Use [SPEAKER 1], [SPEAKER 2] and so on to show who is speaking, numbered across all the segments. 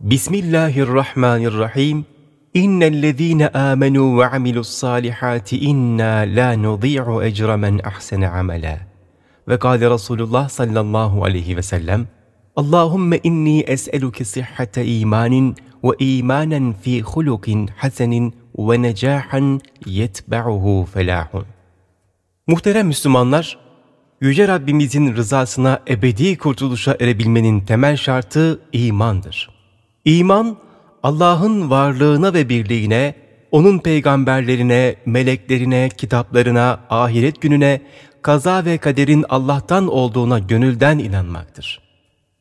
[SPEAKER 1] Bismillahirrahmanirrahim. İnnellezîne âmenû ve amilussâlihâti innâ lâ nudî'u ecra men ahsene amela. Ve kâle Resulullah sallallahu aleyhi ve sellem, Allahümme inni es'eluke sihhate imanin ve imanen fi hulukin hasenin ve necahan yetbe'uhu felahun. Muhterem Müslümanlar, Yüce Rabbimizin rızasına ebedi kurtuluşa erebilmenin temel şartı imandır. İman, Allah'ın varlığına ve birliğine, O'nun peygamberlerine, meleklerine, kitaplarına, ahiret gününe, kaza ve kaderin Allah'tan olduğuna gönülden inanmaktır.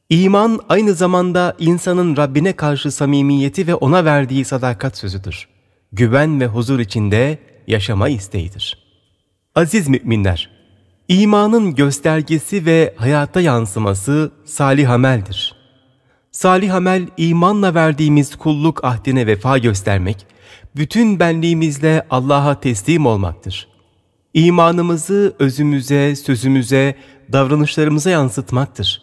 [SPEAKER 1] İman aynı zamanda insanın Rabbine karşı samimiyeti ve ona verdiği sadakat sözüdür. Güven ve huzur içinde yaşama isteğidir. Aziz müminler, imanın göstergesi ve hayata yansıması salih ameldir.'' salih amel imanla verdiğimiz kulluk ahdine vefa göstermek, bütün benliğimizle Allah'a teslim olmaktır. İmanımızı özümüze, sözümüze, davranışlarımıza yansıtmaktır.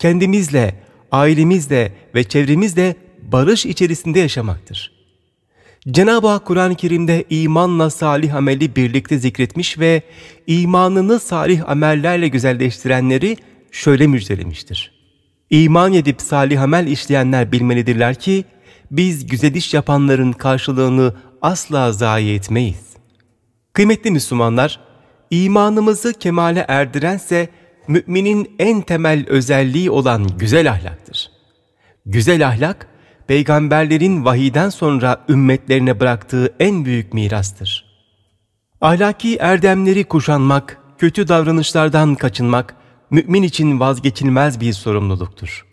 [SPEAKER 1] Kendimizle, ailemizle ve çevremizle barış içerisinde yaşamaktır. Cenab-ı Hak Kur'an-ı Kerim'de imanla salih ameli birlikte zikretmiş ve imanını salih amellerle güzelleştirenleri şöyle müjdelemiştir. İman edip salih amel işleyenler bilmelidirler ki, biz güzel iş yapanların karşılığını asla zayi etmeyiz. Kıymetli Müslümanlar, imanımızı kemale erdirense müminin en temel özelliği olan güzel ahlaktır. Güzel ahlak, peygamberlerin vahiden sonra ümmetlerine bıraktığı en büyük mirastır. Ahlaki erdemleri kuşanmak, kötü davranışlardan kaçınmak, mümin için vazgeçilmez bir sorumluluktur.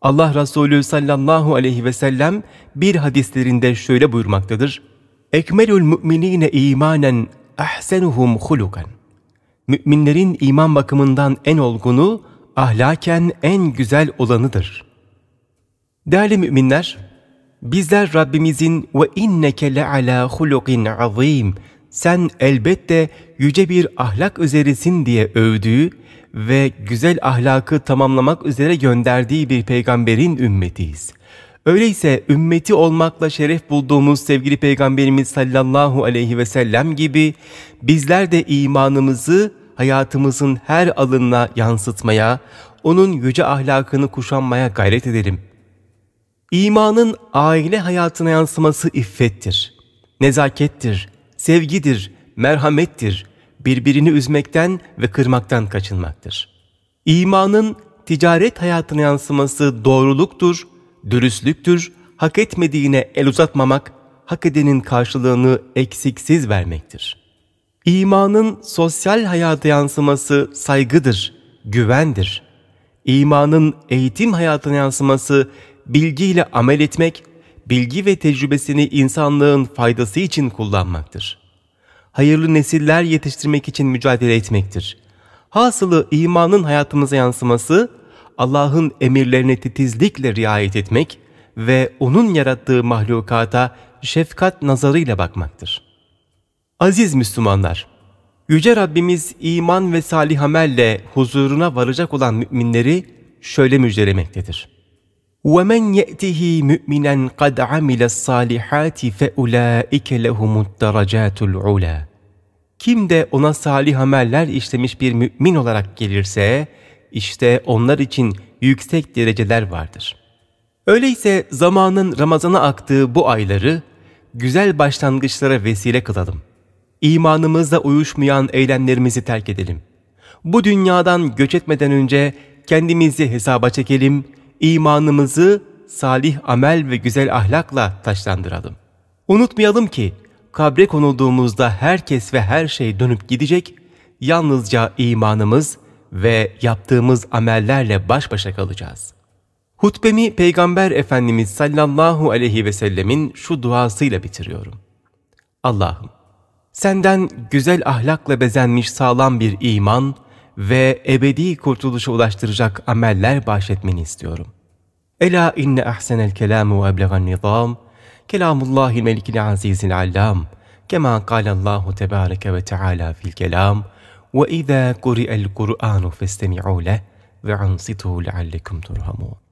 [SPEAKER 1] Allah Resulü sallallahu aleyhi ve sellem bir hadislerinde şöyle buyurmaktadır. Ekmelül müminine imanen ahsenuhum hulukan. Müminlerin iman bakımından en olgunu, ahlaken en güzel olanıdır. Değerli müminler, bizler Rabbimizin ve inneke le ala hulukin azim sen elbette yüce bir ahlak üzerisin diye övdüğü ve güzel ahlakı tamamlamak üzere gönderdiği bir peygamberin ümmetiyiz. Öyleyse ümmeti olmakla şeref bulduğumuz sevgili peygamberimiz sallallahu aleyhi ve sellem gibi bizler de imanımızı hayatımızın her alanına yansıtmaya, onun yüce ahlakını kuşanmaya gayret edelim. İmanın aile hayatına yansıması iffettir, nezakettir, sevgidir, merhamettir, birbirini üzmekten ve kırmaktan kaçınmaktır. İmanın ticaret hayatına yansıması doğruluktur, dürüstlüktür, hak etmediğine el uzatmamak, hak edenin karşılığını eksiksiz vermektir. İmanın sosyal hayata yansıması saygıdır, güvendir. İmanın eğitim hayatına yansıması bilgiyle amel etmek, bilgi ve tecrübesini insanlığın faydası için kullanmaktır.'' hayırlı nesiller yetiştirmek için mücadele etmektir. Hasılı imanın hayatımıza yansıması, Allah'ın emirlerine titizlikle riayet etmek ve O'nun yarattığı mahlukata şefkat nazarıyla bakmaktır. Aziz Müslümanlar! Yüce Rabbimiz iman ve salih amelle huzuruna varacak olan müminleri şöyle müjdelemektedir. ومن ياته مؤمنا قد عمل الصالحات فاولئك لهم الدرجات العلى Kim de ona salih ameller işlemiş bir mümin olarak gelirse, işte onlar için yüksek dereceler vardır. Öyleyse zamanın Ramazan'a aktığı bu ayları güzel başlangıçlara vesile kılalım. İmanımızla uyuşmayan eylemlerimizi terk edelim. Bu dünyadan göç etmeden önce kendimizi hesaba çekelim imanımızı salih amel ve güzel ahlakla taşlandıralım. Unutmayalım ki kabre konulduğumuzda herkes ve her şey dönüp gidecek, yalnızca imanımız ve yaptığımız amellerle baş başa kalacağız. Hutbemi Peygamber Efendimiz sallallahu aleyhi ve sellemin şu duasıyla bitiriyorum. Allah'ım, senden güzel ahlakla bezenmiş sağlam bir iman, ve ebedi kurtuluşa ulaştıracak ameller bahşetmeni istiyorum. Ela inne ahsenel kelamu ve eblegan nizam, kelamullahil melikil azizil allam, kema kalallahu tebareke ve teala fil kelam, ve izâ kuri'el kur'anu festemi'u leh ve ansituhu leallekum turhamun.